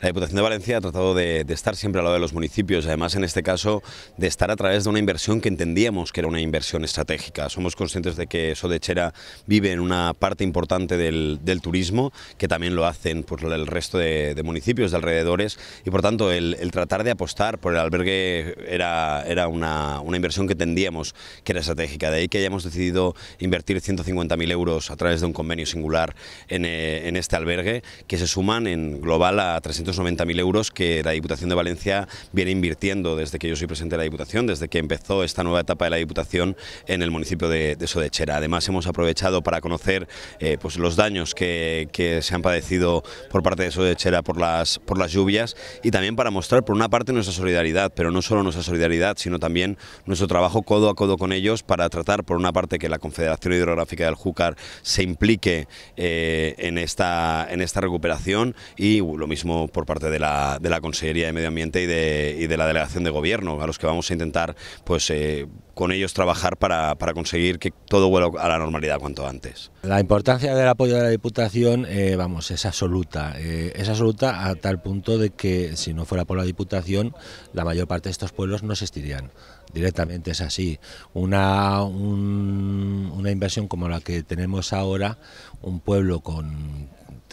la Diputación de Valencia ha tratado de, estar siempre al lado de los municipios, además en este caso de estar a través de una inversión que entendíamos que era una inversión estratégica. Somos conscientes de que Sodechera vive en una parte importante del, turismo, que también lo hacen pues, el resto de, municipios, de alrededores, y por tanto el, tratar de apostar por el albergue era, era una, inversión que entendíamos que era estratégica. De ahí que hayamos decidido invertir 150.000 euros a través de un convenio singular en, eh, en este albergue, que se suman en global a 300 90.000 euros que la Diputación de Valencia viene invirtiendo desde que yo soy presidente de la Diputación, desde que empezó esta nueva etapa de la Diputación en el municipio de, Sodechera. Además hemos aprovechado para conocer eh, pues los daños que, se han padecido por parte de Sodechera por las, por las lluvias y también para mostrar por una parte nuestra solidaridad, pero no solo nuestra solidaridad, sino también nuestro trabajo codo a codo con ellos para tratar por una parte que la Confederación Hidrográfica del Júcar se implique eh, en, esta, en esta recuperación y lo mismo por por parte de la, de la Consejería de Medio Ambiente y de, y de, la Delegación de Gobierno, a los que vamos a intentar pues, eh, con ellos trabajar para, para, conseguir que todo vuelva a la normalidad cuanto antes. La importancia del apoyo de la Diputación eh, vamos, es absoluta, eh, es absoluta a tal punto de que si no fuera por la Diputación, la mayor parte de estos pueblos no existirían directamente es así. Una, una inversión como la que tenemos ahora, un pueblo con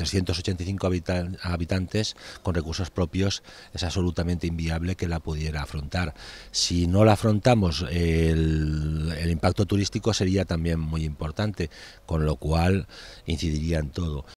385 habitantes con recursos propios, es absolutamente inviable que la pudiera afrontar. Si no la afrontamos, el impacto turístico sería también muy importante, con lo cual incidiría en todo.